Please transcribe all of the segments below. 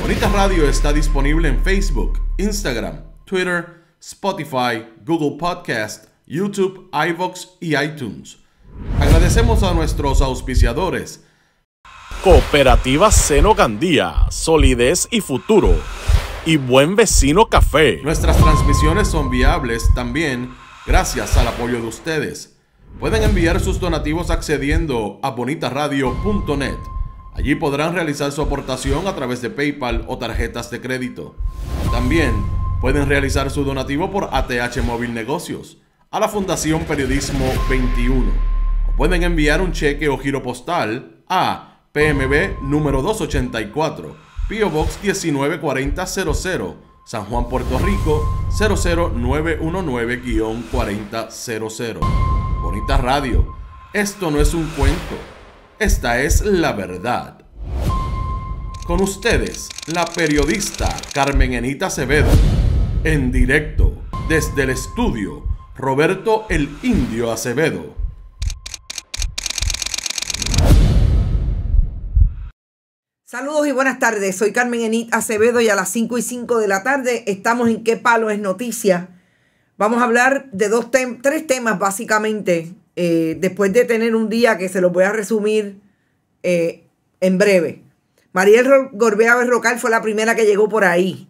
Bonita Radio está disponible en Facebook, Instagram, Twitter, Spotify, Google Podcast, YouTube, iVoox y iTunes. Agradecemos a nuestros auspiciadores. Cooperativa Seno Gandía, Solidez y Futuro. Y Buen Vecino Café. Nuestras transmisiones son viables también gracias al apoyo de ustedes. Pueden enviar sus donativos accediendo a bonitaradio.net. Allí podrán realizar su aportación a través de PayPal o tarjetas de crédito. También pueden realizar su donativo por ATH Móvil Negocios a la Fundación Periodismo 21. O pueden enviar un cheque o giro postal a PMB número 284, PO Box 194000, San Juan, Puerto Rico 00919-4000. Bonita Radio. Esto no es un cuento. Esta es la verdad. Con ustedes, la periodista Carmen Enita Acevedo. En directo, desde el estudio, Roberto el Indio Acevedo. Saludos y buenas tardes. Soy Carmen Enit Acevedo y a las 5 y 5 de la tarde estamos en ¿Qué palo es noticia? Vamos a hablar de dos tres temas básicamente eh, después de tener un día que se los voy a resumir eh, en breve. Mariel Gorbea Berrocal fue la primera que llegó por ahí.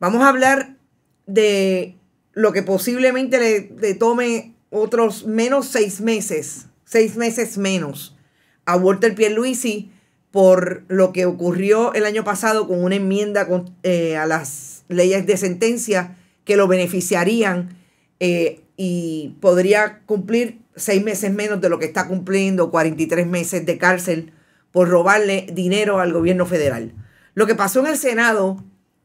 Vamos a hablar de lo que posiblemente le, tome otros menos seis meses, seis meses menos a Walter Pierluisi por lo que ocurrió el año pasado con una enmienda eh, a las leyes de sentencia que lo beneficiarían y podría cumplir seis meses menos de lo que está cumpliendo, 43 meses de cárcel por robarle dinero al gobierno federal. Lo que pasó en el Senado,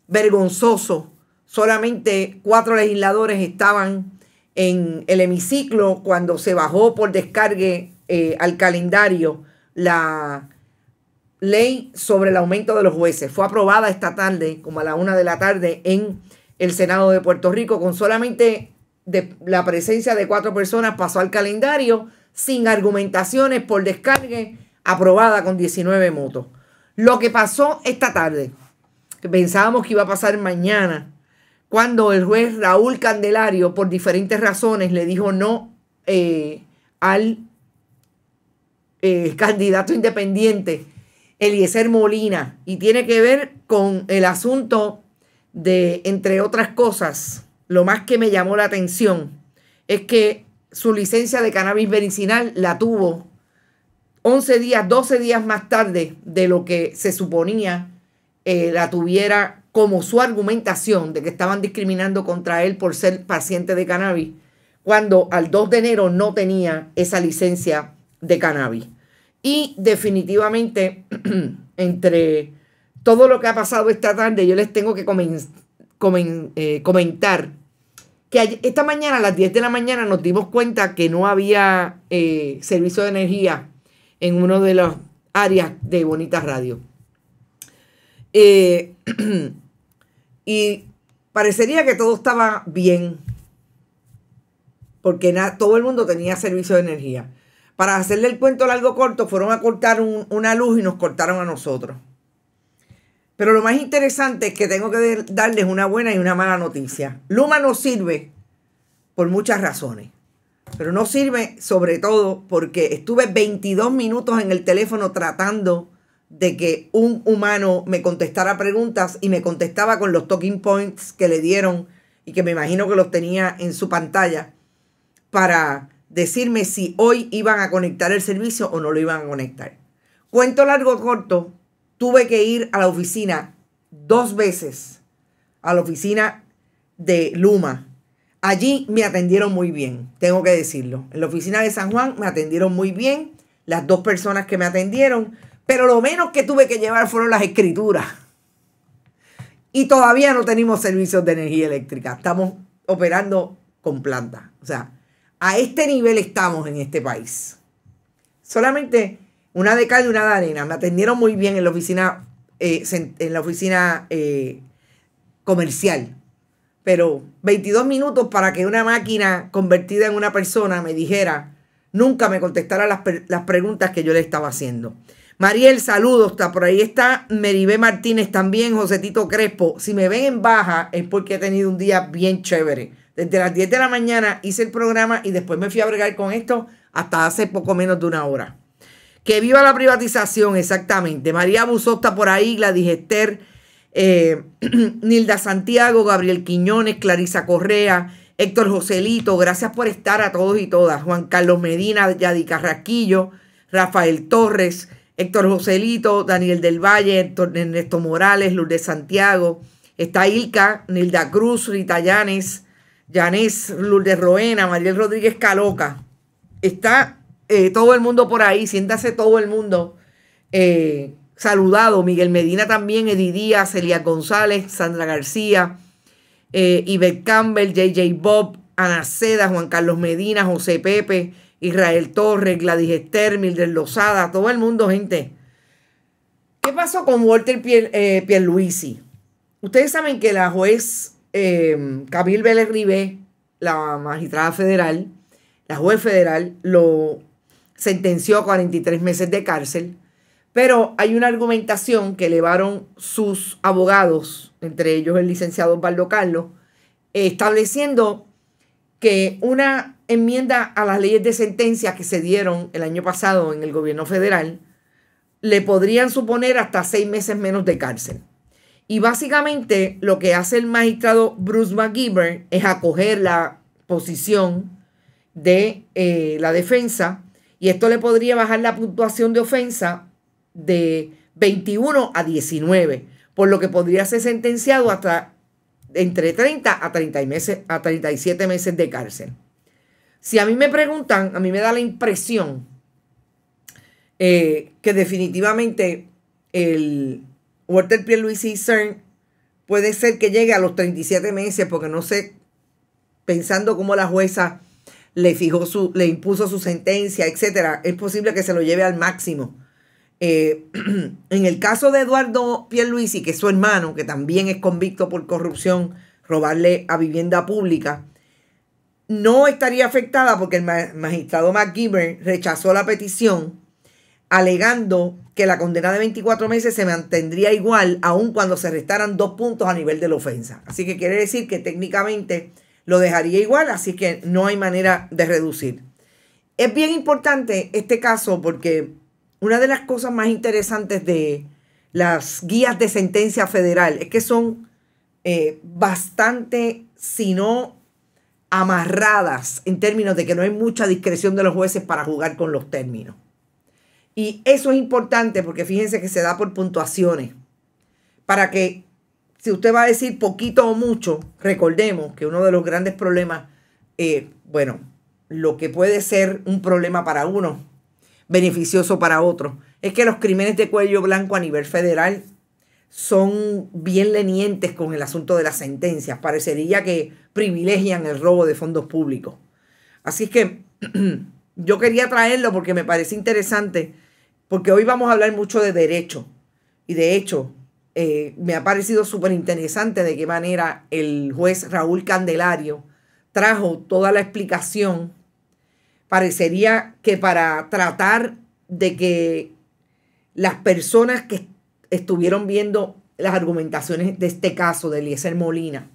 vergonzoso, solamente cuatro legisladores estaban en el hemiciclo cuando se bajó por descargue eh, al calendario la ley sobre el aumento de los jueces. Fue aprobada esta tarde, como a la una de la tarde, en el Senado de Puerto Rico, con solamente de la presencia de cuatro personas pasó al calendario sin argumentaciones por descargue aprobada con 19 votos. Lo que pasó esta tarde, que pensábamos que iba a pasar mañana, cuando el juez Raúl Candelario, por diferentes razones, le dijo no eh, al eh, candidato independiente Eliezer Molina, y tiene que ver con el asunto de, entre otras cosas, lo más que me llamó la atención es que su licencia de cannabis medicinal la tuvo 11 días, 12 días más tarde de lo que se suponía eh, la tuviera como su argumentación de que estaban discriminando contra él por ser paciente de cannabis, cuando al 2 de enero no tenía esa licencia de cannabis. Y definitivamente, entre todo lo que ha pasado esta tarde, yo les tengo que eh, comentar que esta mañana a las 10 de la mañana nos dimos cuenta que no había eh, servicio de energía en una de las áreas de Bonita Radio. Eh, y parecería que todo estaba bien, porque todo el mundo tenía servicio de energía. Para hacerle el cuento largo corto, fueron a cortar una luz y nos cortaron a nosotros. Pero lo más interesante es que tengo que darles una buena y una mala noticia. Luma no sirve por muchas razones. Pero no sirve sobre todo porque estuve 22 minutos en el teléfono tratando de que un humano me contestara preguntas y me contestaba con los talking points que le dieron y que me imagino que los tenía en su pantalla para decirme si hoy iban a conectar el servicio o no lo iban a conectar. Cuento largo corto, tuve que ir a la oficina dos veces, a la oficina de Luma. Allí me atendieron muy bien, tengo que decirlo. En la oficina de San Juan me atendieron muy bien, las dos personas que me atendieron, pero lo menos que tuve que llevar fueron las escrituras. Y todavía no tenemos servicios de energía eléctrica, estamos operando con planta. O sea, a este nivel estamos en este país. Solamente una de cal y una de arena. Me atendieron muy bien en la oficina, eh, en la oficina eh, comercial. Pero 22 minutos para que una máquina convertida en una persona me dijera, nunca me contestara las, las preguntas que yo le estaba haciendo. Mariel, saludos, está por ahí está Meribé Martínez también, Josetito Crespo. Si me ven en baja es porque he tenido un día bien chévere. Desde las 10 de la mañana hice el programa y después me fui a bregar con esto hasta hace poco menos de una hora. Que viva la privatización, exactamente. María Busó por ahí, Gladys Esther, eh, Nilda Santiago, Gabriel Quiñones, Clarisa Correa, Héctor Joselito, gracias por estar a todos y todas. Juan Carlos Medina, Yadi Carrasquillo, Rafael Torres, Héctor Joselito, Daniel del Valle, Héctor, Ernesto Morales, Lourdes Santiago, está Ilka, Nilda Cruz, Rita Yanes, Llanes, Lourdes Roena, Mariel Rodríguez Caloca. Está eh, todo el mundo por ahí, siéntase todo el mundo eh, saludado. Miguel Medina también, Edi Díaz, González, Sandra García, eh, Campbell, JJ Bob, Ana Seda, Juan Carlos Medina, José Pepe, Israel Torres, Gladys Esther, Mildred Lozada, todo el mundo, gente. ¿Qué pasó con Walter eh, Pierluisi? Ustedes saben que la juez Cabil Camil Vélez rivé la magistrada federal, la juez federal, lo sentenció a 43 meses de cárcel, pero hay una argumentación que elevaron sus abogados, entre ellos el licenciado Osvaldo Carlos, estableciendo que una enmienda a las leyes de sentencia que se dieron el año pasado en el gobierno federal le podrían suponer hasta seis meses menos de cárcel. Y básicamente lo que hace el magistrado Bruce McGibber es acoger la posición de eh, la defensa y esto le podría bajar la puntuación de ofensa de 21 a 19, por lo que podría ser sentenciado hasta entre 30 a, meses, a 37 meses de cárcel. Si a mí me preguntan, a mí me da la impresión eh, que definitivamente el Walter y CERN puede ser que llegue a los 37 meses, porque no sé, pensando como la jueza le fijó su, le impuso su sentencia, etcétera, es posible que se lo lleve al máximo. Eh, en el caso de Eduardo Pierluisi, que es su hermano, que también es convicto por corrupción, robarle a vivienda pública, no estaría afectada porque el magistrado McGibber rechazó la petición alegando que la condena de 24 meses se mantendría igual aun cuando se restaran dos puntos a nivel de la ofensa. Así que quiere decir que técnicamente lo dejaría igual, así que no hay manera de reducir. Es bien importante este caso porque una de las cosas más interesantes de las guías de sentencia federal es que son eh, bastante, si no amarradas en términos de que no hay mucha discreción de los jueces para jugar con los términos. Y eso es importante porque fíjense que se da por puntuaciones. Para que si usted va a decir poquito o mucho, recordemos que uno de los grandes problemas, eh, bueno, lo que puede ser un problema para uno, beneficioso para otro, es que los crímenes de cuello blanco a nivel federal son bien lenientes con el asunto de las sentencias. Parecería que privilegian el robo de fondos públicos. Así que yo quería traerlo porque me parece interesante, porque hoy vamos a hablar mucho de derecho. Y de hecho, eh, me ha parecido súper interesante de qué manera el juez Raúl Candelario trajo toda la explicación. Parecería que para tratar de que las personas que estuvieron viendo las argumentaciones de este caso de Eliezer Molina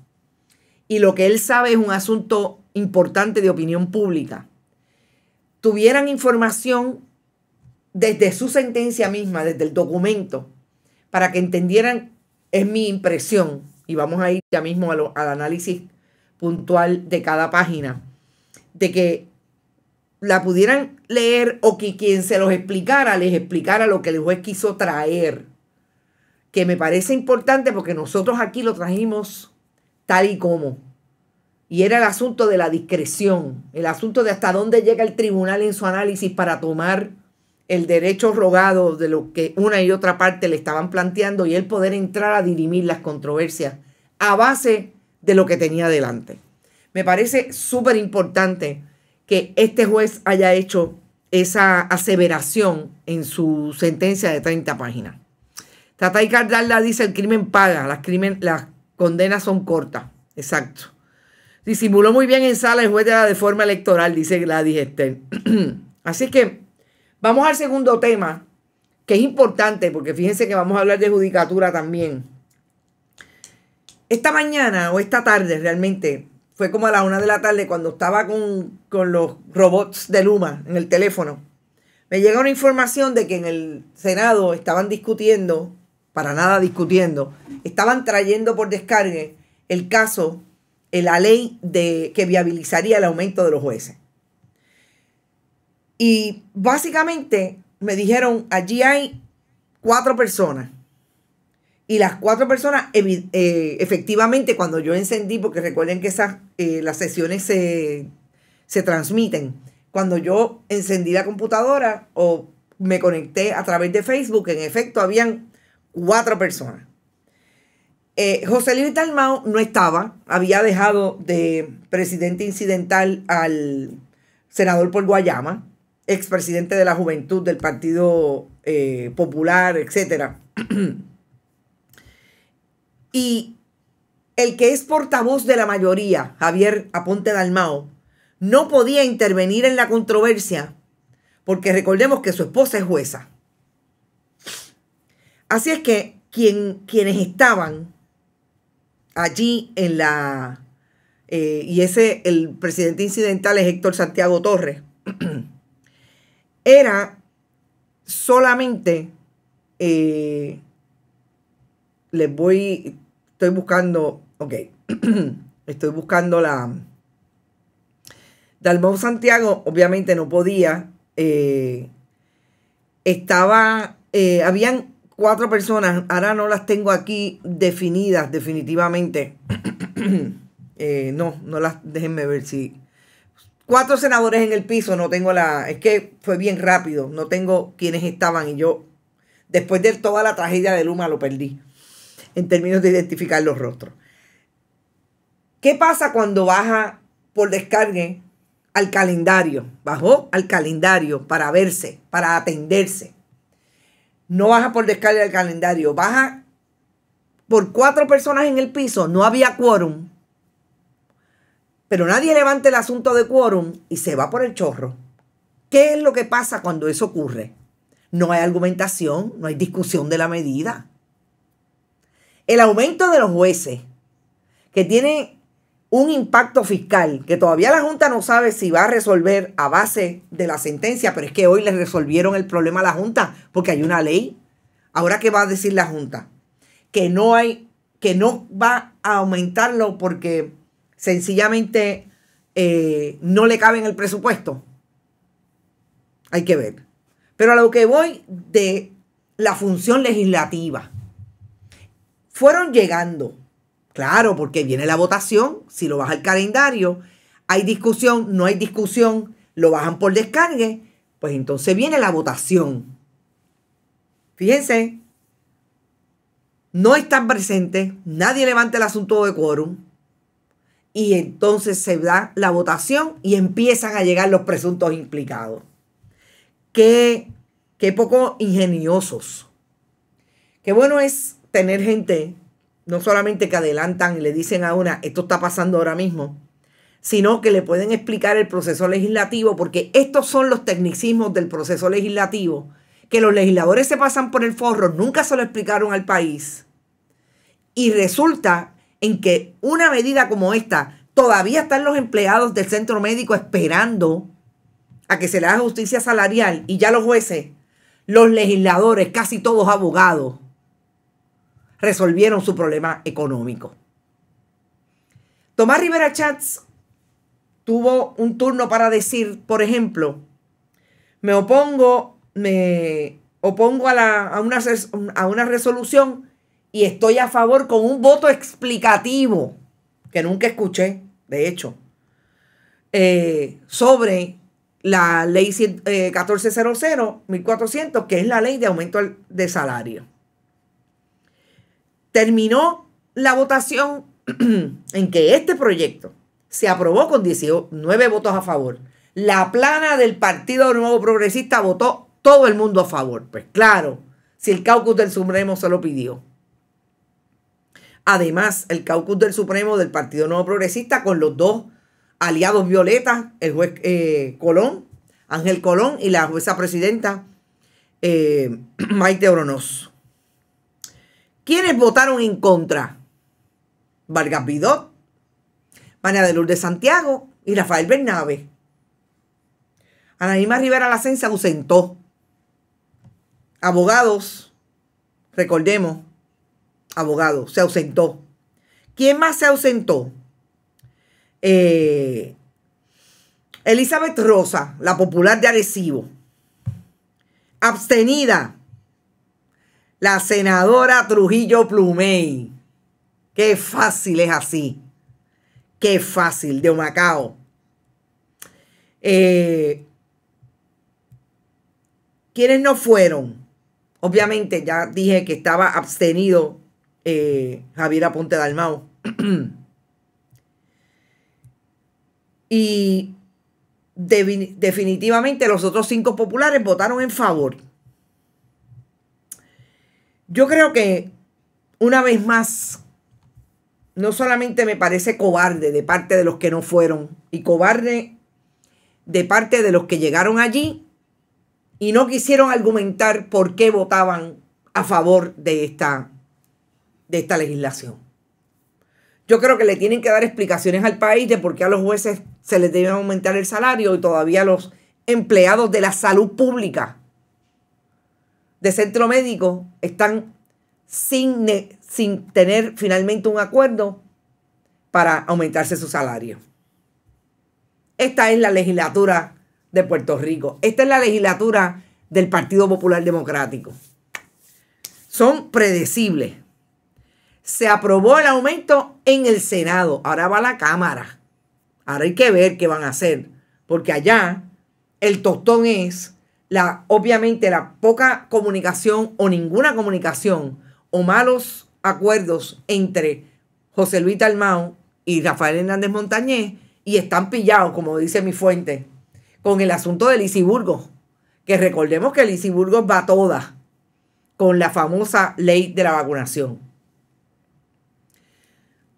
y lo que él sabe es un asunto importante de opinión pública, tuvieran información desde su sentencia misma, desde el documento, para que entendieran, es mi impresión, y vamos a ir ya mismo al análisis puntual de cada página, de que la pudieran leer o que quien se los explicara les explicara lo que el juez quiso traer, que me parece importante porque nosotros aquí lo trajimos tal y como. Y era el asunto de la discreción, el asunto de hasta dónde llega el tribunal en su análisis para tomar el derecho rogado de lo que una y otra parte le estaban planteando y el poder entrar a dirimir las controversias a base de lo que tenía delante. Me parece súper importante que este juez haya hecho esa aseveración en su sentencia de 30 páginas. Tatay Cardalla dice, el crimen paga, las, las condenas son cortas. Exacto. Disimuló muy bien en sala el juez de la deforma electoral, dice Gladys Esther. Así que Vamos al segundo tema, que es importante, porque fíjense que vamos a hablar de judicatura también. Esta mañana o esta tarde realmente fue como a la una de la tarde cuando estaba con, los robots de Luma en el teléfono. Me llega una información de que en el Senado estaban discutiendo, para nada discutiendo, estaban trayendo por descargue el caso, eh, la ley de, que viabilizaría el aumento de los jueces. Y básicamente me dijeron, allí hay cuatro personas. Y las cuatro personas, eh, efectivamente, cuando yo encendí, porque recuerden que esas, eh, las sesiones se, transmiten, cuando yo encendí la computadora o me conecté a través de Facebook, en efecto, habían cuatro personas. Eh, José Luis Talmao no estaba, había dejado de presidente incidental al senador por Guayama, expresidente de la Juventud del Partido eh, Popular, etc. y el que es portavoz de la mayoría, Javier Aponte Dalmao, no podía intervenir en la controversia porque recordemos que su esposa es jueza. Así es que quienes estaban allí en la... Eh, y ese, el presidente incidental es Héctor Santiago Torres, era solamente, eh, les voy, estoy buscando, ok, estoy buscando la... Dalmau Santiago obviamente no podía, eh, estaba, eh, habían cuatro personas, ahora no las tengo aquí definidas definitivamente. no, no las, déjenme ver si, Cuatro senadores en el piso, no tengo la... Es que fue bien rápido, no tengo quienes estaban y yo, después de toda la tragedia de Luma, lo perdí en términos de identificar los rostros. ¿Qué pasa cuando baja por descargue al calendario? Bajó al calendario para verse, para atenderse. No baja por descargue al calendario, baja por cuatro personas en el piso, no había quórum pero nadie levanta el asunto de quórum y se va por el chorro. ¿Qué es lo que pasa cuando eso ocurre? No hay argumentación, no hay discusión de la medida. El aumento de los jueces, que tiene un impacto fiscal, que todavía la Junta no sabe si va a resolver a base de la sentencia, pero es que hoy le resolvieron el problema a la Junta porque hay una ley. Ahora, ¿qué va a decir la Junta? Que no hay, que no va a aumentarlo porque sencillamente eh, no le cabe en el presupuesto. Hay que ver. Pero a lo que voy de la función legislativa. Fueron llegando. Claro, porque viene la votación. Si lo baja el calendario, hay discusión, no hay discusión, lo bajan por descargue. Pues entonces viene la votación. Fíjense, no están presentes, nadie levanta el asunto de quórum y entonces se da la votación y empiezan a llegar los presuntos implicados. Qué, qué poco ingeniosos. Qué bueno es tener gente, no solamente que adelantan y le dicen a una, esto está pasando ahora mismo, sino que le pueden explicar el proceso legislativo, porque estos son los tecnicismos del proceso legislativo, que los legisladores se pasan por el forro, nunca se lo explicaron al país, y resulta en que una medida como esta, todavía están los empleados del centro médico esperando a que se le haga justicia salarial y ya los jueces, los legisladores, casi todos abogados, resolvieron su problema económico. Tomás Rivera Chats tuvo un turno para decir, por ejemplo, me opongo, me opongo a, a, una, a una resolución y estoy a favor con un voto explicativo, que nunca escuché, de hecho, eh, sobre la ley 1400, 1400, eh, que es la ley de aumento de salario. Terminó la votación en que este proyecto se aprobó con 19 votos a favor. La plana del Partido Nuevo Progresista votó todo el mundo a favor. Pues claro, si el caucus del Supremo se lo pidió. Además, el caucus del Supremo del Partido Nuevo Progresista con los dos aliados violetas, el juez eh, Colón, Ángel Colón y la jueza presidenta eh, Maite Oronoz. ¿Quiénes votaron en contra? Vargas Vidot, María de Lourdes Santiago y Rafael Bernabe. Anaíma Rivera Lacen ausentó. Abogados, recordemos, abogado, se ausentó. ¿Quién más se ausentó? Eh, Elizabeth Rosa, la popular de Arecibo. Abstenida, la senadora Trujillo Plumey. Qué fácil es así. Qué fácil, de un Eh, ¿Quiénes no fueron? Obviamente ya dije que estaba abstenido eh, Javier Aponte Dalmao. y definitivamente los otros cinco populares votaron en favor. Yo creo que una vez más, no solamente me parece cobarde de parte de los que no fueron, y cobarde de parte de los que llegaron allí y no quisieron argumentar por qué votaban a favor de esta de esta legislación. Yo creo que le tienen que dar explicaciones al país de por qué a los jueces se les debe aumentar el salario y todavía los empleados de la salud pública de centro médico están sin tener finalmente un acuerdo para aumentarse su salario. Esta es la legislatura de Puerto Rico. Esta es la legislatura del Partido Popular Democrático. Son predecibles se aprobó el aumento en el Senado. Ahora va la Cámara. Ahora hay que ver qué van a hacer. Porque allá el tostón es la, obviamente, la poca comunicación o ninguna comunicación o malos acuerdos entre José Luis almao y Rafael Hernández Montañez y están pillados, como dice mi fuente, con el asunto del Lisiburgo Que recordemos que el va toda con la famosa ley de la vacunación.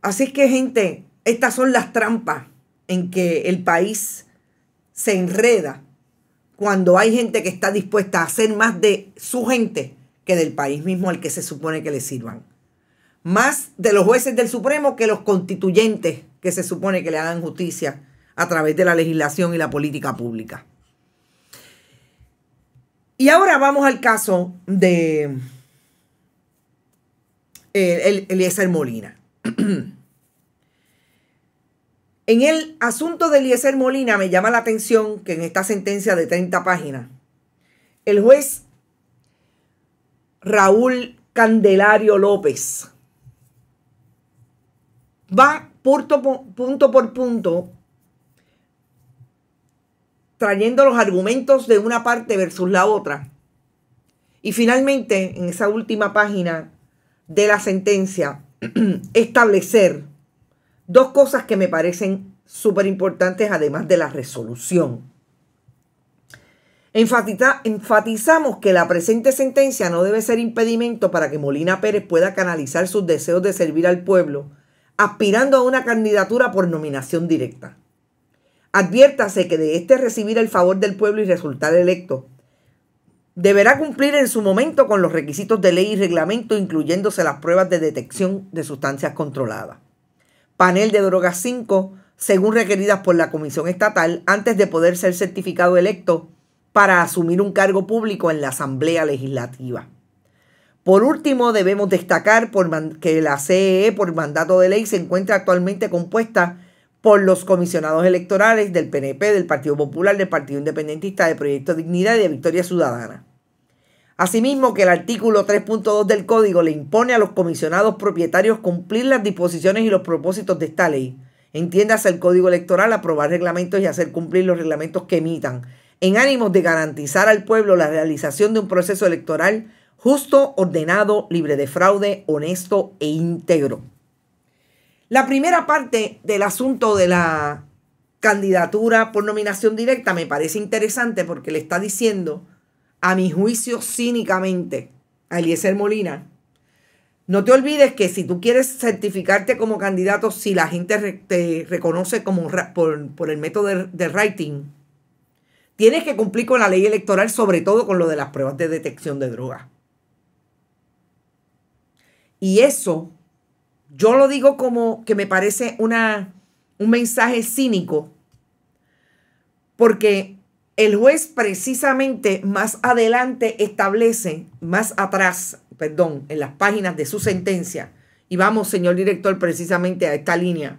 Así es que gente, estas son las trampas en que el país se enreda cuando hay gente que está dispuesta a hacer más de su gente que del país mismo al que se supone que le sirvan. Más de los jueces del Supremo que los constituyentes que se supone que le hagan justicia a través de la legislación y la política pública. Y ahora vamos al caso de eh, Eliezer Molina. en el asunto de Eliezer Molina me llama la atención que en esta sentencia de 30 páginas, el juez Raúl Candelario López va punto por, punto por punto trayendo los argumentos de una parte versus la otra. Y finalmente, en esa última página de la sentencia, establecer dos cosas que me parecen súper importantes, además de la resolución. enfatizamos que la presente sentencia no debe ser impedimento para que Molina Pérez pueda canalizar sus deseos de servir al pueblo, aspirando a una candidatura por nominación directa. Adviértase que de este recibir el favor del pueblo y resultar electo, deberá cumplir en su momento con los requisitos de ley y reglamento, incluyéndose las pruebas de detección de sustancias controladas. Panel de drogas 5, según requeridas por la Comisión Estatal, antes de poder ser certificado electo para asumir un cargo público en la Asamblea Legislativa. Por último, debemos destacar que la CEE, e por mandato de ley, se encuentra actualmente compuesta por los comisionados electorales del PNP, del Partido Popular, del Partido Independentista, de Proyecto Dignidad y de Victoria Ciudadana. Asimismo, que el artículo 3.2 del Código le impone a los comisionados propietarios cumplir las disposiciones y los propósitos de esta ley. Entiéndase el Código Electoral, aprobar reglamentos y hacer cumplir los reglamentos que emitan, en ánimos de garantizar al pueblo la realización de un proceso electoral justo, ordenado, libre de fraude, honesto e íntegro. La primera parte del asunto de la candidatura por nominación directa me parece interesante porque le está diciendo a mi juicio cínicamente, a Eliezer Molina. No te olvides que si tú quieres certificarte como candidato, si la gente te reconoce como por, por el método de, writing, tienes que cumplir con la ley electoral, sobre todo con lo de las pruebas de detección de drogas. Y eso, yo lo digo como que me parece una, un mensaje cínico, porque el juez precisamente más adelante establece, más atrás, perdón, en las páginas de su sentencia, y vamos, señor director, precisamente a esta línea,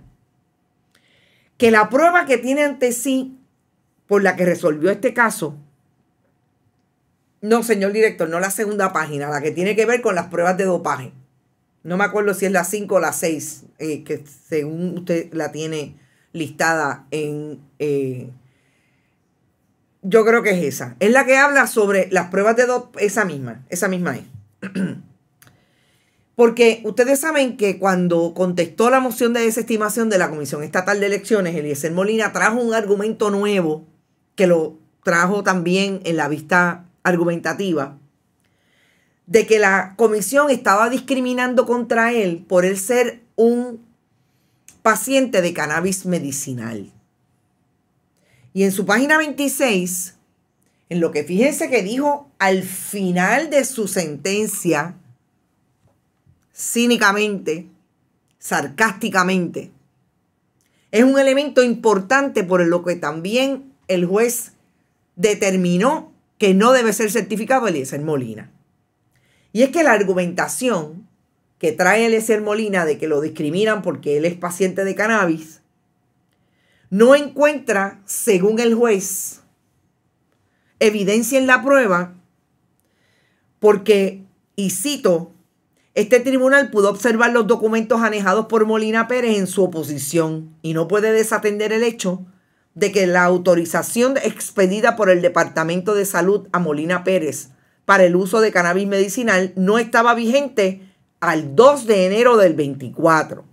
que la prueba que tiene ante sí por la que resolvió este caso, no, señor director, no la segunda página, la que tiene que ver con las pruebas de dopaje. No me acuerdo si es la 5 o la 6, eh, que según usted la tiene listada en... Eh, yo creo que es esa. Es la que habla sobre las pruebas de dos, esa misma, esa misma es. Porque ustedes saben que cuando contestó la moción de desestimación de la Comisión Estatal de Elecciones, Eliezer Molina trajo un argumento nuevo que lo trajo también en la vista argumentativa de que la comisión estaba discriminando contra él por él ser un paciente de cannabis medicinal. Y en su página 26, en lo que fíjense que dijo al final de su sentencia, cínicamente, sarcásticamente, es un elemento importante por lo que también el juez determinó que no debe ser certificado Eliezer Molina. Y es que la argumentación que trae Eliezer Molina de que lo discriminan porque él es paciente de cannabis no encuentra, según el juez, evidencia en la prueba, porque, y cito, este tribunal pudo observar los documentos anejados por Molina Pérez en su oposición y no puede desatender el hecho de que la autorización expedida por el Departamento de Salud a Molina Pérez para el uso de cannabis medicinal no estaba vigente al 2 de enero del 24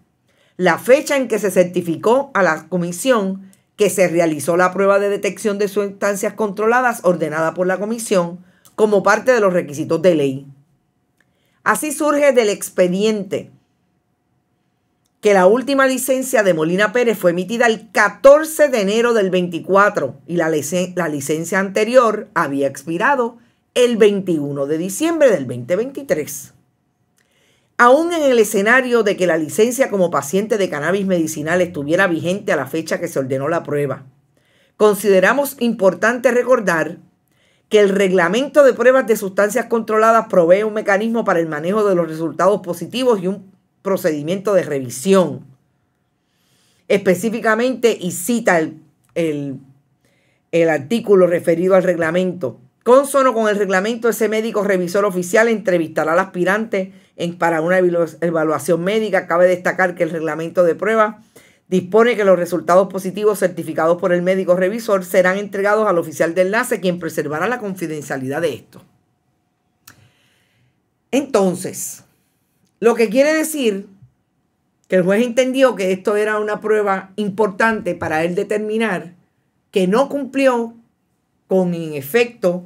la fecha en que se certificó a la comisión que se realizó la prueba de detección de sustancias controladas ordenada por la comisión como parte de los requisitos de ley. Así surge del expediente que la última licencia de Molina Pérez fue emitida el 14 de enero del 24 y la, la licencia anterior había expirado el 21 de diciembre del 2023. Aún en el escenario de que la licencia como paciente de cannabis medicinal estuviera vigente a la fecha que se ordenó la prueba, consideramos importante recordar que el reglamento de pruebas de sustancias controladas provee un mecanismo para el manejo de los resultados positivos y un procedimiento de revisión. Específicamente, y cita el, artículo referido al reglamento, consono con el reglamento, ese médico revisor oficial entrevistará al aspirante para una evaluación médica. Cabe destacar que el reglamento de prueba dispone que los resultados positivos certificados por el médico revisor serán entregados al oficial de enlace, quien preservará la confidencialidad de esto. Entonces, lo que quiere decir que el juez entendió que esto era una prueba importante para él determinar que no cumplió con, en efecto,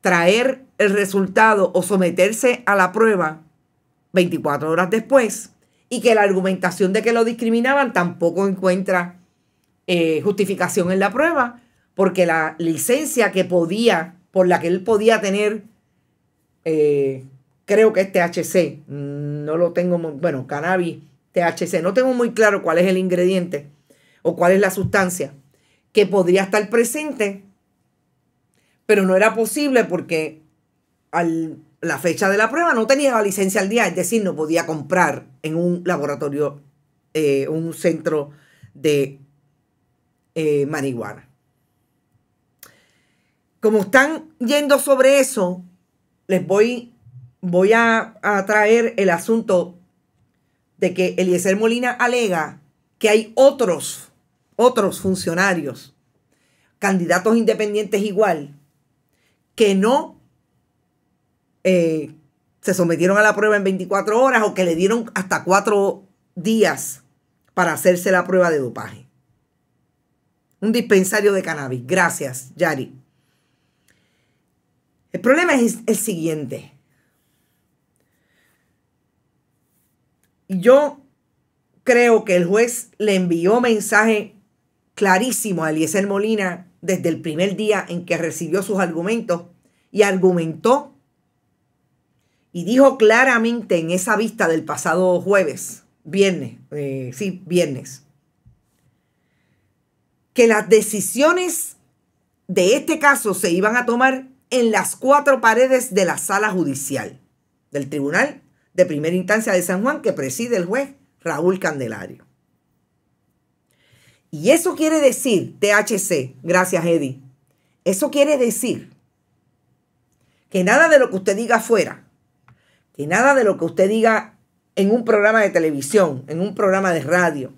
traer el resultado o someterse a la prueba 24 horas después, y que la argumentación de que lo discriminaban tampoco encuentra eh, justificación en la prueba, porque la licencia que podía, por la que él podía tener, eh, creo que es THC, no lo tengo, bueno, cannabis, THC, no tengo muy claro cuál es el ingrediente o cuál es la sustancia, que podría estar presente, pero no era posible porque al la fecha de la prueba, no tenía la licencia al día, es decir, no podía comprar en un laboratorio, eh, un centro de eh, marihuana. Como están yendo sobre eso, les voy, voy a, traer el asunto de que Eliezer Molina alega que hay otros, otros funcionarios, candidatos independientes igual, que no eh, se sometieron a la prueba en 24 horas o que le dieron hasta cuatro días para hacerse la prueba de dopaje. Un dispensario de cannabis. Gracias, Yari. El problema es el siguiente. Yo creo que el juez le envió mensaje clarísimo a Eliezer Molina desde el primer día en que recibió sus argumentos y argumentó y dijo claramente en esa vista del pasado jueves, viernes, eh, sí, viernes, que las decisiones de este caso se iban a tomar en las cuatro paredes de la sala judicial del Tribunal de Primera Instancia de San Juan que preside el juez Raúl Candelario. Y eso quiere decir, THC, gracias Eddie, eso quiere decir que nada de lo que usted diga fuera que nada de lo que usted diga en un programa de televisión, en un programa de radio,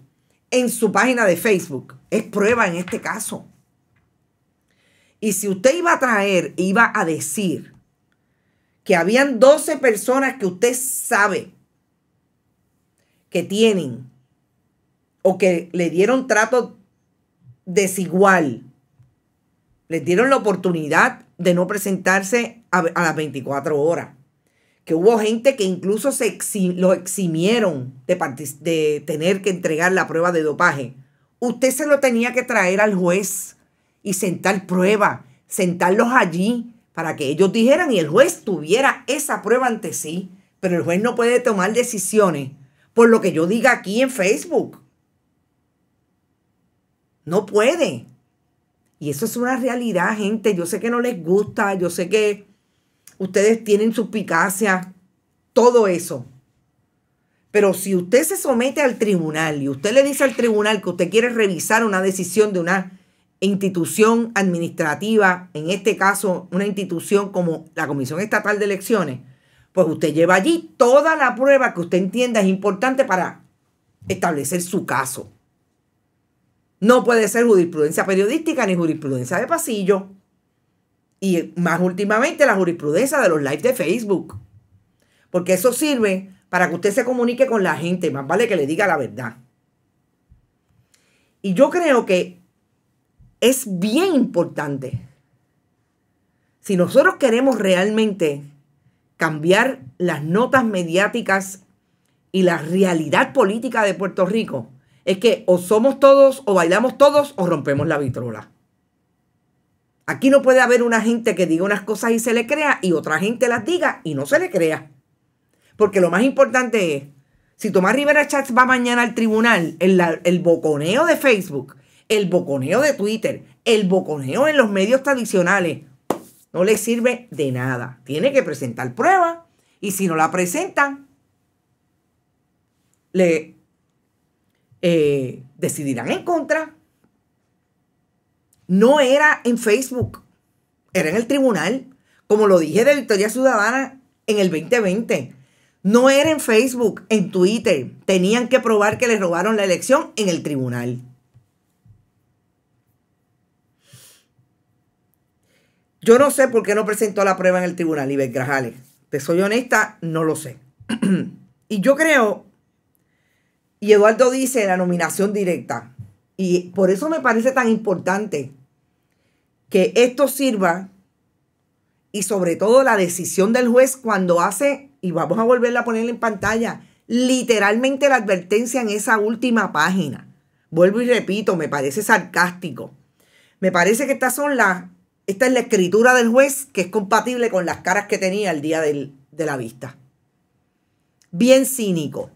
en su página de Facebook, es prueba en este caso. Y si usted iba a traer, iba a decir que habían 12 personas que usted sabe que tienen o que le dieron trato desigual, le dieron la oportunidad de no presentarse a las 24 horas que hubo gente que incluso se los eximieron de, de tener que entregar la prueba de dopaje. Usted se lo tenía que traer al juez y sentar prueba, sentarlos allí para que ellos dijeran y el juez tuviera esa prueba ante sí. Pero el juez no puede tomar decisiones por lo que yo diga aquí en Facebook. No puede. Y eso es una realidad, gente. Yo sé que no les gusta, yo sé que ustedes tienen suspicacia, todo eso. Pero si usted se somete al tribunal y usted le dice al tribunal que usted quiere revisar una decisión de una institución administrativa, en este caso una institución como la Comisión Estatal de Elecciones, pues usted lleva allí toda la prueba que usted entienda es importante para establecer su caso. No puede ser jurisprudencia periodística ni jurisprudencia de pasillo. Y más últimamente la jurisprudencia de los lives de Facebook. Porque eso sirve para que usted se comunique con la gente. Más vale que le diga la verdad. Y yo creo que es bien importante. Si nosotros queremos realmente cambiar las notas mediáticas y la realidad política de Puerto Rico, es que o somos todos, o bailamos todos, o rompemos la vitrola. Aquí no puede haber una gente que diga unas cosas y se le crea y otra gente las diga y no se le crea. Porque lo más importante es, si Tomás Rivera Chats va mañana al tribunal, el, boconeo de Facebook, el boconeo de Twitter, el boconeo en los medios tradicionales, no le sirve de nada. Tiene que presentar prueba. y si no la presentan, le eh, decidirán en contra no era en Facebook, era en el tribunal, como lo dije de Victoria Ciudadana en el 2020. No era en Facebook, en Twitter. Tenían que probar que les robaron la elección en el tribunal. Yo no sé por qué no presentó la prueba en el tribunal, Iber Grajales. Te soy honesta, no lo sé. y yo creo, y Eduardo dice la nominación directa, y por eso me parece tan importante que esto sirva y sobre todo la decisión del juez cuando hace, y vamos a volverla a poner en pantalla, literalmente la advertencia en esa última página. Vuelvo y repito, me parece sarcástico. Me parece que estas son las, esta es la escritura del juez que es compatible con las caras que tenía el día de la vista. Bien cínico.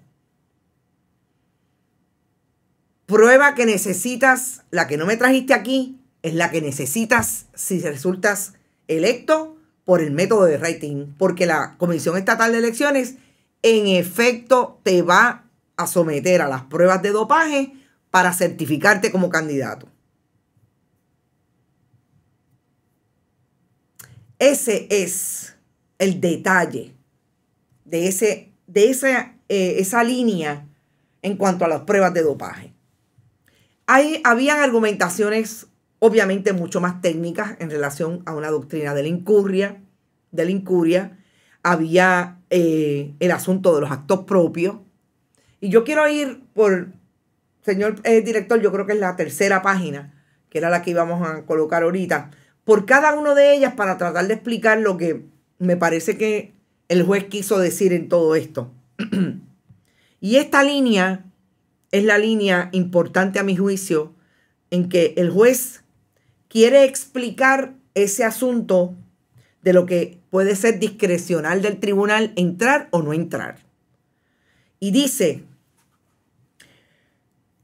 Prueba que necesitas, la que no me trajiste aquí, es la que necesitas si resultas electo por el método de rating, porque la Comisión Estatal de Elecciones en efecto te va a someter a las pruebas de dopaje para certificarte como candidato. Ese es el detalle de, ese, de esa, eh, esa línea en cuanto a las pruebas de dopaje. Ahí habían argumentaciones obviamente mucho más técnicas en relación a una doctrina de la incuria, de la había eh, el asunto de los actos propios. Y yo quiero ir por, señor eh, director, yo creo que es la tercera página, que era la que íbamos a colocar ahorita, por cada una de ellas para tratar de explicar lo que me parece que el juez quiso decir en todo esto. y esta línea es la línea importante a mi juicio en que el juez quiere explicar ese asunto de lo que puede ser discrecional del tribunal entrar o no entrar. Y dice,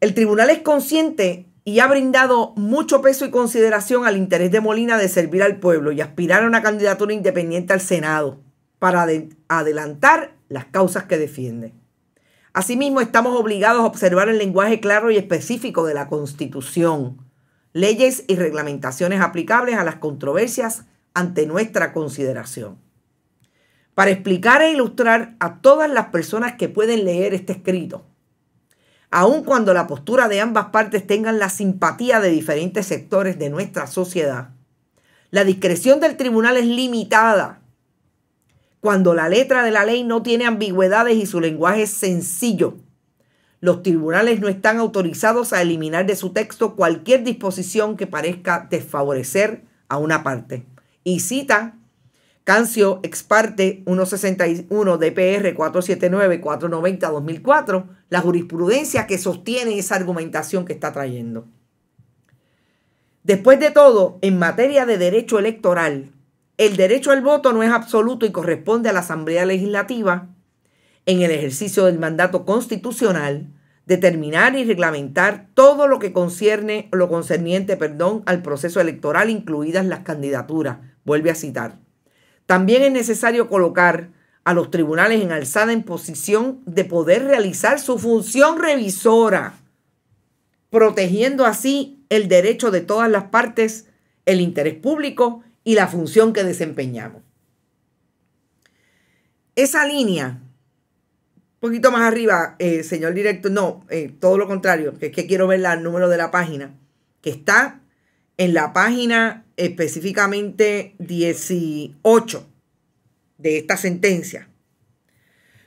el tribunal es consciente y ha brindado mucho peso y consideración al interés de Molina de servir al pueblo y aspirar a una candidatura independiente al Senado para adelantar las causas que defiende. Asimismo, estamos obligados a observar el lenguaje claro y específico de la Constitución leyes y reglamentaciones aplicables a las controversias ante nuestra consideración. Para explicar e ilustrar a todas las personas que pueden leer este escrito, aun cuando la postura de ambas partes tengan la simpatía de diferentes sectores de nuestra sociedad, la discreción del tribunal es limitada cuando la letra de la ley no tiene ambigüedades y su lenguaje es sencillo los tribunales no están autorizados a eliminar de su texto cualquier disposición que parezca desfavorecer a una parte. Y cita Cancio ex parte 161 DPR 479-490-2004, la jurisprudencia que sostiene esa argumentación que está trayendo. Después de todo, en materia de derecho electoral, el derecho al voto no es absoluto y corresponde a la Asamblea Legislativa, en el ejercicio del mandato constitucional, determinar y reglamentar todo lo que concierne, lo concerniente, perdón, al proceso electoral, incluidas las candidaturas. Vuelve a citar. También es necesario colocar a los tribunales en alzada en posición de poder realizar su función revisora, protegiendo así el derecho de todas las partes, el interés público y la función que desempeñamos. Esa línea poquito más arriba, eh, señor director, no, eh, todo lo contrario, que es que quiero ver el número de la página, que está en la página específicamente 18 de esta sentencia.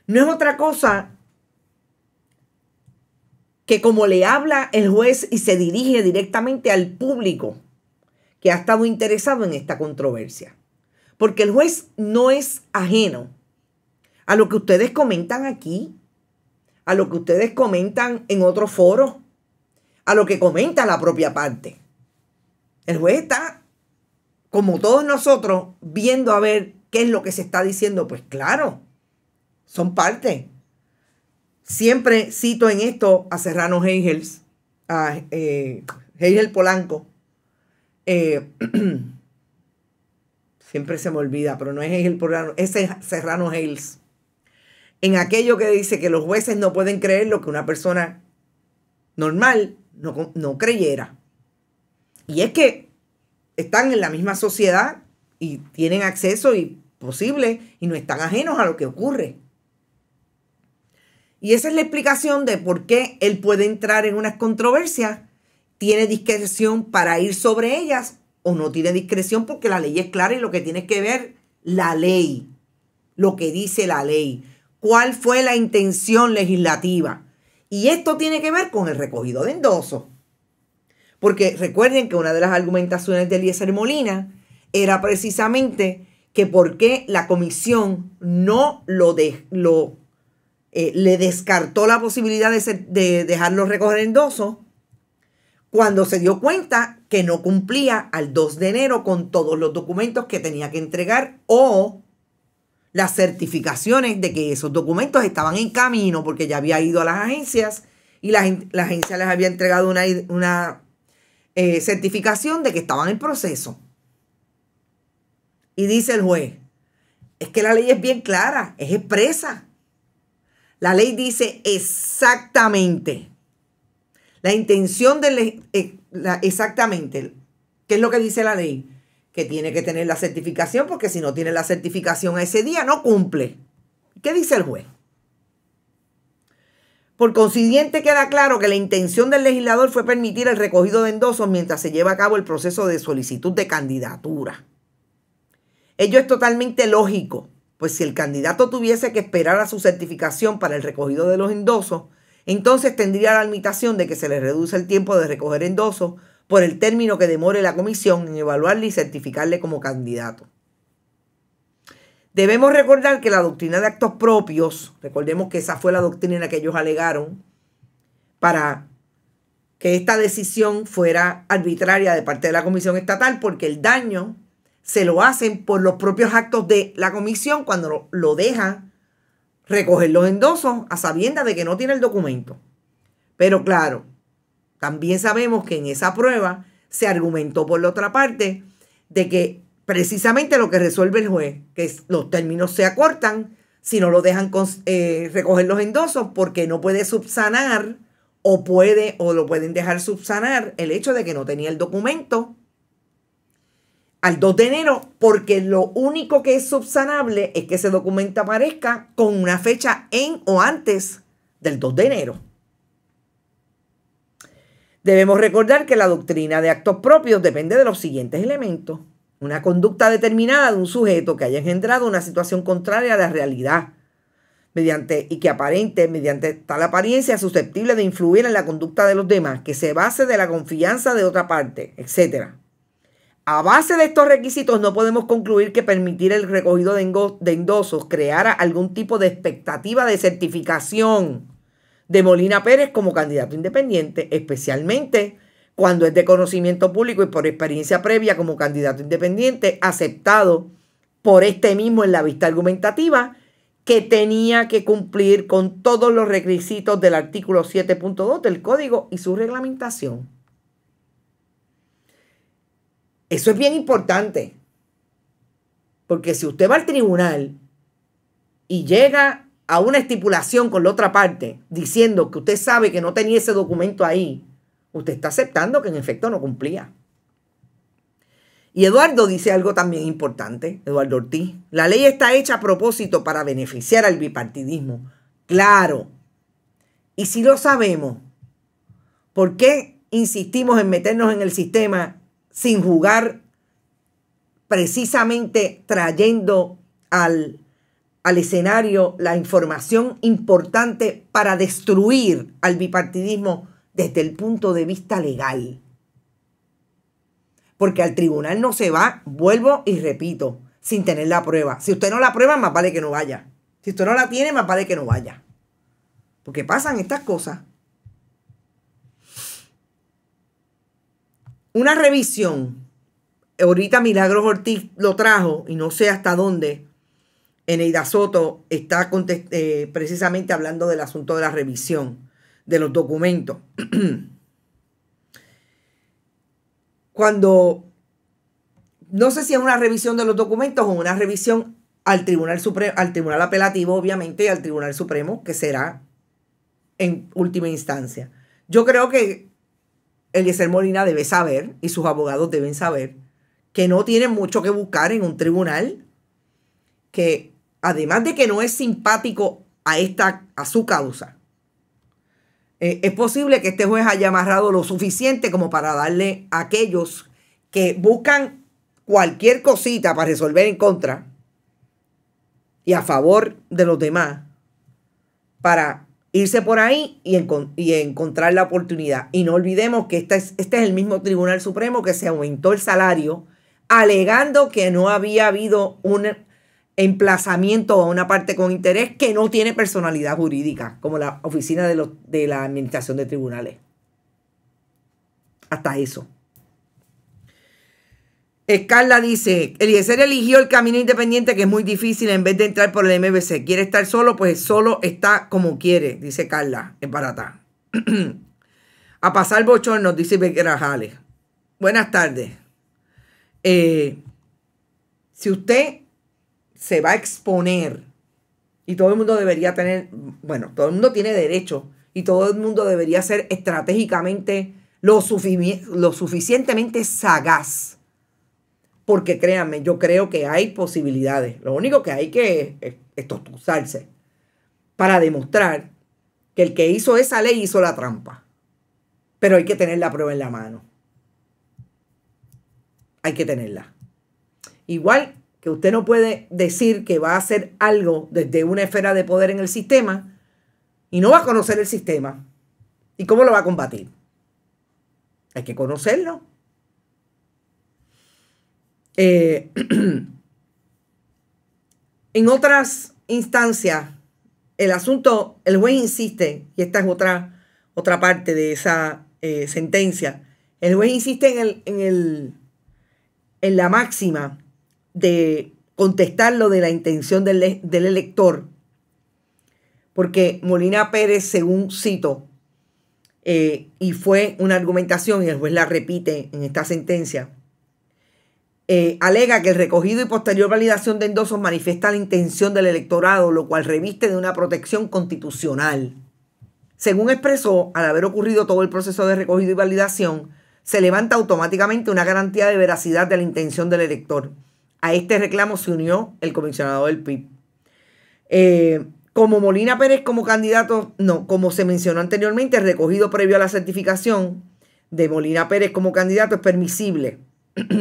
No es otra cosa que como le habla el juez y se dirige directamente al público que ha estado interesado en esta controversia. Porque el juez no es ajeno a lo que ustedes comentan aquí, a lo que ustedes comentan en otro foro, a lo que comenta la propia parte. El juez está, como todos nosotros, viendo a ver qué es lo que se está diciendo. Pues claro, son parte. Siempre cito en esto a Serrano Heigels, a eh, Heigel Polanco. Eh, siempre se me olvida, pero no es Heigel Polanco, es Serrano Heigels en aquello que dice que los jueces no pueden creer lo que una persona normal no, creyera. Y es que están en la misma sociedad y tienen acceso y posible y no están ajenos a lo que ocurre. Y esa es la explicación de por qué él puede entrar en unas controversias, tiene discreción para ir sobre ellas o no tiene discreción porque la ley es clara y lo que tiene que ver la ley, lo que dice la ley, cuál fue la intención legislativa. Y esto tiene que ver con el recogido de endoso. Porque recuerden que una de las argumentaciones de Eliezer Molina era precisamente que por qué la comisión no lo, lo eh, le descartó la posibilidad de, dejarlo recoger endoso cuando se dio cuenta que no cumplía al 2 de enero con todos los documentos que tenía que entregar o las certificaciones de que esos documentos estaban en camino porque ya había ido a las agencias y la, agencia les había entregado una, eh, certificación de que estaban en proceso. Y dice el juez, es que la ley es bien clara, es expresa. La ley dice exactamente la intención de eh, la, exactamente, ¿qué es lo que dice la ley? que tiene que tener la certificación porque si no tiene la certificación a ese día no cumple. ¿Qué dice el juez? Por consiguiente queda claro que la intención del legislador fue permitir el recogido de endosos mientras se lleva a cabo el proceso de solicitud de candidatura. Ello es totalmente lógico, pues si el candidato tuviese que esperar a su certificación para el recogido de los endosos, entonces tendría la limitación de que se le reduce el tiempo de recoger endosos por el término que demore la comisión en evaluarle y certificarle como candidato. Debemos recordar que la doctrina de actos propios, recordemos que esa fue la doctrina que ellos alegaron para que esta decisión fuera arbitraria de parte de la comisión estatal, porque el daño se lo hacen por los propios actos de la comisión cuando lo deja recoger los endosos a sabienda de que no tiene el documento. Pero claro, también sabemos que en esa prueba se argumentó por la otra parte de que precisamente lo que resuelve el juez, que los términos se acortan, si no lo dejan eh, recoger los endosos, porque no puede subsanar o puede o lo pueden dejar subsanar el hecho de que no tenía el documento al 2 de enero, porque lo único que es subsanable es que ese documento aparezca con una fecha en o antes del 2 de enero. Debemos recordar que la doctrina de actos propios depende de los siguientes elementos. Una conducta determinada de un sujeto que haya engendrado una situación contraria a la realidad mediante, y que aparente mediante tal apariencia susceptible de influir en la conducta de los demás, que se base de la confianza de otra parte, etc. A base de estos requisitos no podemos concluir que permitir el recogido de endosos creara algún tipo de expectativa de certificación de Molina Pérez como candidato independiente, especialmente cuando es de conocimiento público y por experiencia previa como candidato independiente aceptado por este mismo en la vista argumentativa que tenía que cumplir con todos los requisitos del artículo 7.2 del código y su reglamentación. Eso es bien importante, porque si usted va al tribunal y llega a una estipulación con la otra parte, diciendo que usted sabe que no tenía ese documento ahí, usted está aceptando que en efecto no cumplía. Y Eduardo dice algo también importante, Eduardo Ortiz. La ley está hecha a propósito para beneficiar al bipartidismo. Claro. Y si lo sabemos, ¿por qué insistimos en meternos en el sistema sin jugar precisamente trayendo al al escenario la información importante para destruir al bipartidismo desde el punto de vista legal. Porque al tribunal no se va, vuelvo y repito, sin tener la prueba. Si usted no la prueba, más vale que no vaya. Si usted no la tiene, más vale que no vaya. Porque pasan estas cosas. Una revisión. Ahorita Milagros Ortiz lo trajo y no sé hasta dónde Eneida Soto está eh, precisamente hablando del asunto de la revisión de los documentos. Cuando, no sé si es una revisión de los documentos o una revisión al Tribunal, Supremo, al Tribunal Apelativo, obviamente, y al Tribunal Supremo, que será en última instancia. Yo creo que Eliezer Molina debe saber, y sus abogados deben saber, que no tienen mucho que buscar en un tribunal que además de que no es simpático a, esta, a su causa, eh, es posible que este juez haya amarrado lo suficiente como para darle a aquellos que buscan cualquier cosita para resolver en contra y a favor de los demás para irse por ahí y, encontrar la oportunidad. Y no olvidemos que este, este es el mismo Tribunal Supremo que se aumentó el salario alegando que no había habido un emplazamiento a una parte con interés que no tiene personalidad jurídica, como la oficina de, de la administración de tribunales. Hasta eso. Escarla dice, Eliezer eligió el camino independiente que es muy difícil en vez de entrar por el MBC. Quiere estar solo, pues solo está como quiere, dice Carla, en barata. a pasar bochornos, dice Bequerajales. Buenas tardes. Eh, si usted se va a exponer y todo el mundo debería tener, bueno, todo el mundo tiene derecho y todo el mundo debería ser estratégicamente lo, suficientemente sagaz. Porque créanme, yo creo que hay posibilidades. Lo único que hay que es, para demostrar que el que hizo esa ley hizo la trampa. Pero hay que tener la prueba en la mano. Hay que tenerla. Igual que usted no puede decir que va a hacer algo desde una esfera de poder en el sistema y no va a conocer el sistema. ¿Y cómo lo va a combatir? Hay que conocerlo. Eh, en otras instancias, el asunto, el juez insiste, y esta es otra, otra parte de esa eh, sentencia, el juez insiste en, en, en la máxima de contestar lo de la intención del, elector, porque Molina Pérez, según cito, eh, y fue una argumentación, y el juez la repite en esta sentencia, eh, alega que el recogido y posterior validación de endosos manifiesta la intención del electorado, lo cual reviste de una protección constitucional. Según expresó, al haber ocurrido todo el proceso de recogido y validación, se levanta automáticamente una garantía de veracidad de la intención del elector. A este reclamo se unió el comisionado del PIB. Eh, como Molina Pérez como candidato, no, como se mencionó anteriormente, recogido previo a la certificación de Molina Pérez como candidato es permisible.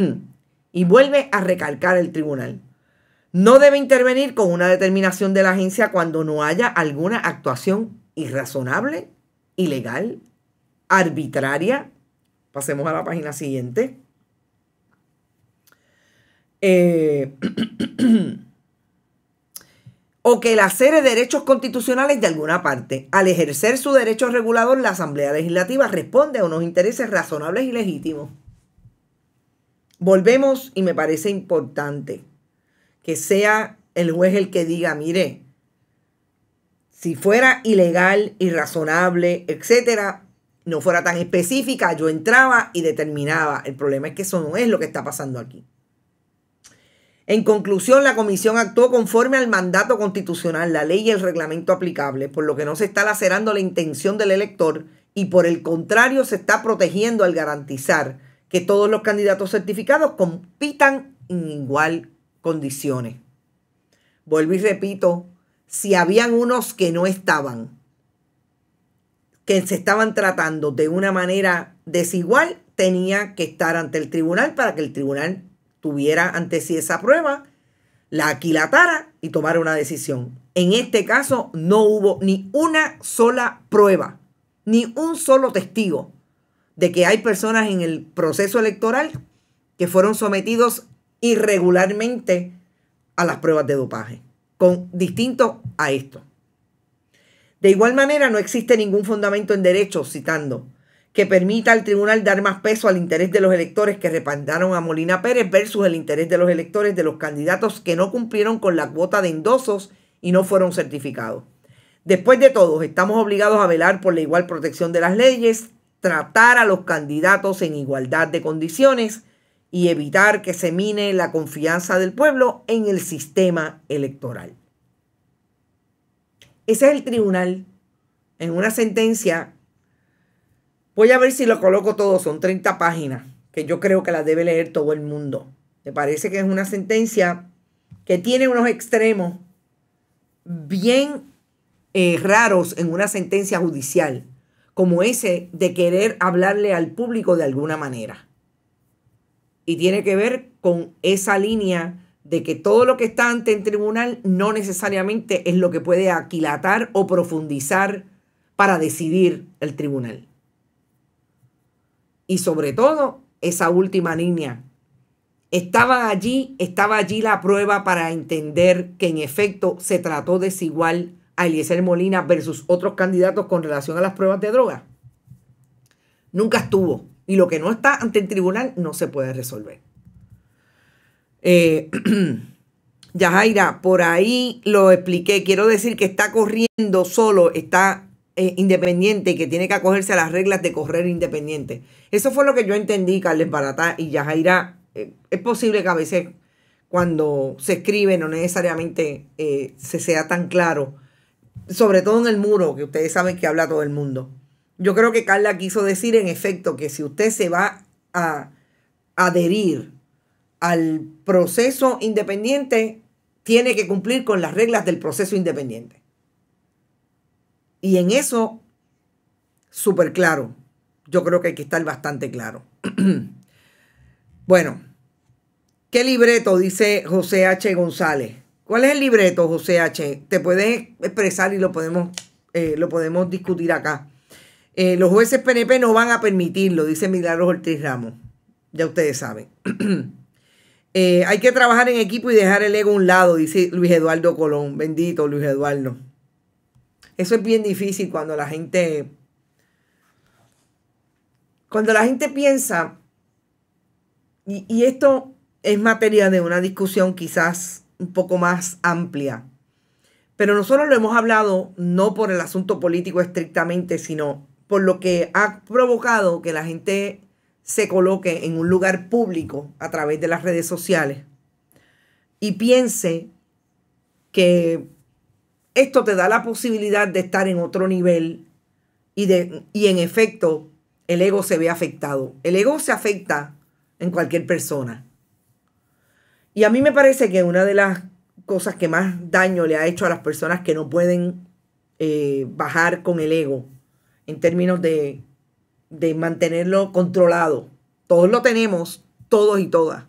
y vuelve a recalcar el tribunal. No debe intervenir con una determinación de la agencia cuando no haya alguna actuación irrazonable, ilegal, arbitraria. Pasemos a la página siguiente. Eh, o que el hacer de derechos constitucionales de alguna parte. Al ejercer su derecho regulador, la Asamblea Legislativa responde a unos intereses razonables y legítimos. Volvemos y me parece importante que sea el juez el que diga, mire, si fuera ilegal, irrazonable, etcétera, no fuera tan específica, yo entraba y determinaba. El problema es que eso no es lo que está pasando aquí. En conclusión, la comisión actuó conforme al mandato constitucional, la ley y el reglamento aplicable, por lo que no se está lacerando la intención del elector y por el contrario se está protegiendo al garantizar que todos los candidatos certificados compitan en igual condiciones. Vuelvo y repito, si habían unos que no estaban, que se estaban tratando de una manera desigual, tenía que estar ante el tribunal para que el tribunal tuviera ante sí esa prueba, la aquilatara y tomara una decisión. En este caso no hubo ni una sola prueba, ni un solo testigo de que hay personas en el proceso electoral que fueron sometidos irregularmente a las pruebas de dopaje, con distinto a esto. De igual manera, no existe ningún fundamento en derecho, citando, que permita al tribunal dar más peso al interés de los electores que respaldaron a Molina Pérez versus el interés de los electores de los candidatos que no cumplieron con la cuota de endosos y no fueron certificados. Después de todo, estamos obligados a velar por la igual protección de las leyes, tratar a los candidatos en igualdad de condiciones y evitar que se mine la confianza del pueblo en el sistema electoral. Ese es el tribunal en una sentencia Voy a ver si lo coloco todo, son 30 páginas, que yo creo que las debe leer todo el mundo. Me parece que es una sentencia que tiene unos extremos bien eh, raros en una sentencia judicial, como ese de querer hablarle al público de alguna manera. Y tiene que ver con esa línea de que todo lo que está ante el tribunal no necesariamente es lo que puede aquilatar o profundizar para decidir el tribunal y sobre todo esa última línea. Estaba allí, estaba allí la prueba para entender que en efecto se trató desigual a Eliezer Molina versus otros candidatos con relación a las pruebas de droga. Nunca estuvo. Y lo que no está ante el tribunal no se puede resolver. Eh, Yajaira, por ahí lo expliqué. Quiero decir que está corriendo solo, está eh, independiente y que tiene que acogerse a las reglas de correr independiente. Eso fue lo que yo entendí, Carles Baratá y Yajaira. Eh, es posible que a veces cuando se escribe no necesariamente eh, se sea tan claro, sobre todo en el muro, que ustedes saben que habla todo el mundo. Yo creo que Carla quiso decir en efecto que si usted se va a adherir al proceso independiente, tiene que cumplir con las reglas del proceso independiente. Y en eso, súper claro. Yo creo que hay que estar bastante claro. bueno, ¿qué libreto dice José H. González? ¿Cuál es el libreto, José H? Te puedes expresar y lo podemos, eh, lo podemos discutir acá. Eh, los jueces PNP no van a permitirlo, dice Milagros Ortiz Ramos. Ya ustedes saben. Eh, hay que trabajar en equipo y dejar el ego a un lado, dice Luis Eduardo Colón. Bendito Luis Eduardo. Eso es bien difícil cuando la gente... Cuando la gente piensa, y, y esto es materia de una discusión quizás un poco más amplia, pero nosotros lo hemos hablado no por el asunto político estrictamente, sino por lo que ha provocado que la gente se coloque en un lugar público a través de las redes sociales y piense que esto te da la posibilidad de estar en otro nivel y, de, y en efecto el ego se ve afectado. El ego se afecta en cualquier persona. Y a mí me parece que una de las cosas que más daño le ha hecho a las personas que no pueden eh, bajar con el ego en términos de, mantenerlo controlado. Todos lo tenemos, todos y todas.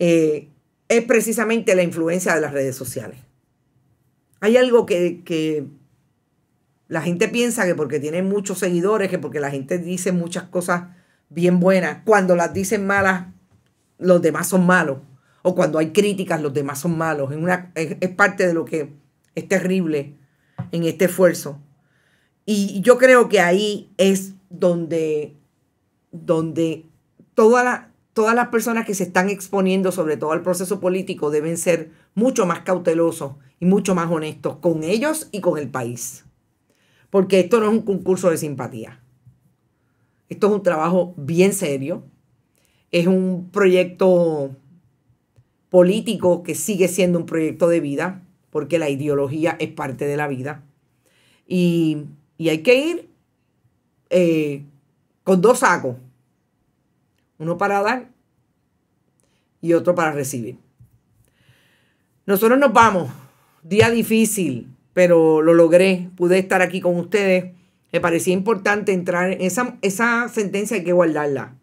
Eh, es precisamente la influencia de las redes sociales. Hay algo que, la gente piensa que porque tiene muchos seguidores, que porque la gente dice muchas cosas bien buenas, cuando las dicen malas, los demás son malos. O cuando hay críticas, los demás son malos. es, parte de lo que es terrible en este esfuerzo. Y yo creo que ahí es donde, donde toda la, todas las personas que se están exponiendo, sobre todo al proceso político, deben ser mucho más cautelosos y mucho más honestos con ellos y con el país. Porque esto no es un concurso de simpatía. Esto es un trabajo bien serio. Es un proyecto político que sigue siendo un proyecto de vida, porque la ideología es parte de la vida. Y, hay que ir eh, con dos sacos uno para dar y otro para recibir. Nosotros nos vamos. Día difícil, pero lo logré. Pude estar aquí con ustedes. Me parecía importante entrar. En esa, esa sentencia hay que guardarla.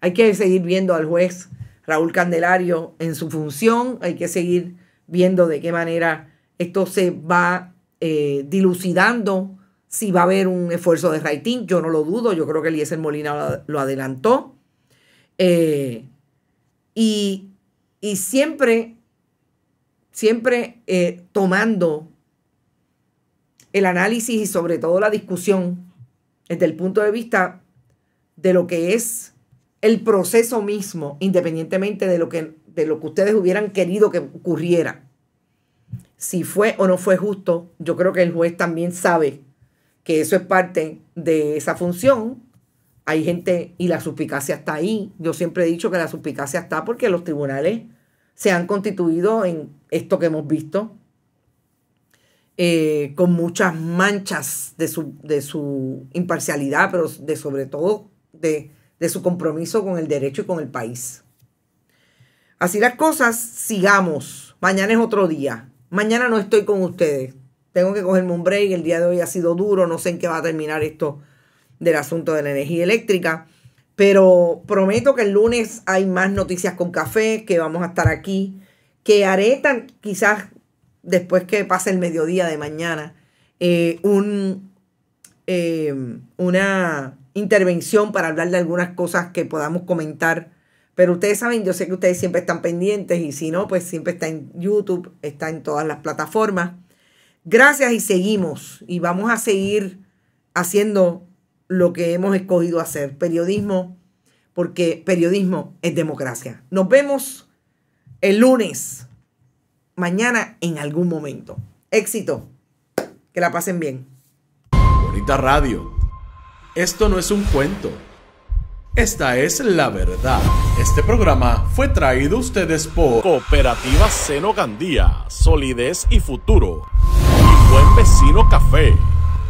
Hay que seguir viendo al juez Raúl Candelario en su función. Hay que seguir viendo de qué manera esto se va eh, dilucidando. Si va a haber un esfuerzo de rating, yo no lo dudo. Yo creo que Eliezer Molina lo adelantó. Eh, y, siempre, siempre eh, tomando el análisis y sobre todo la discusión desde el punto de vista de lo que es el proceso mismo, independientemente de lo que, de lo que ustedes hubieran querido que ocurriera. Si fue o no fue justo, yo creo que el juez también sabe que eso es parte de esa función hay gente y la suspicacia está ahí. Yo siempre he dicho que la suspicacia está porque los tribunales se han constituido en esto que hemos visto, eh, con muchas manchas de su, imparcialidad, pero de sobre todo de, de su compromiso con el derecho y con el país. Así las cosas, sigamos. Mañana es otro día. Mañana no estoy con ustedes. Tengo que cogerme un break. El día de hoy ha sido duro. No sé en qué va a terminar esto del asunto de la energía eléctrica. Pero prometo que el lunes hay más noticias con café, que vamos a estar aquí, que haré tan, quizás después que pase el mediodía de mañana, eh, un, eh, una intervención para hablar de algunas cosas que podamos comentar. Pero ustedes saben, yo sé que ustedes siempre están pendientes y si no, pues siempre está en YouTube, está en todas las plataformas. Gracias y seguimos y vamos a seguir haciendo lo que hemos escogido hacer, periodismo, porque periodismo es democracia. Nos vemos el lunes, mañana en algún momento. Éxito. Que la pasen bien. Bonita radio. Esto no es un cuento. Esta es la verdad. Este programa fue traído a ustedes por Cooperativa Seno Gandía, Solidez y Futuro. Y Buen Vecino Café.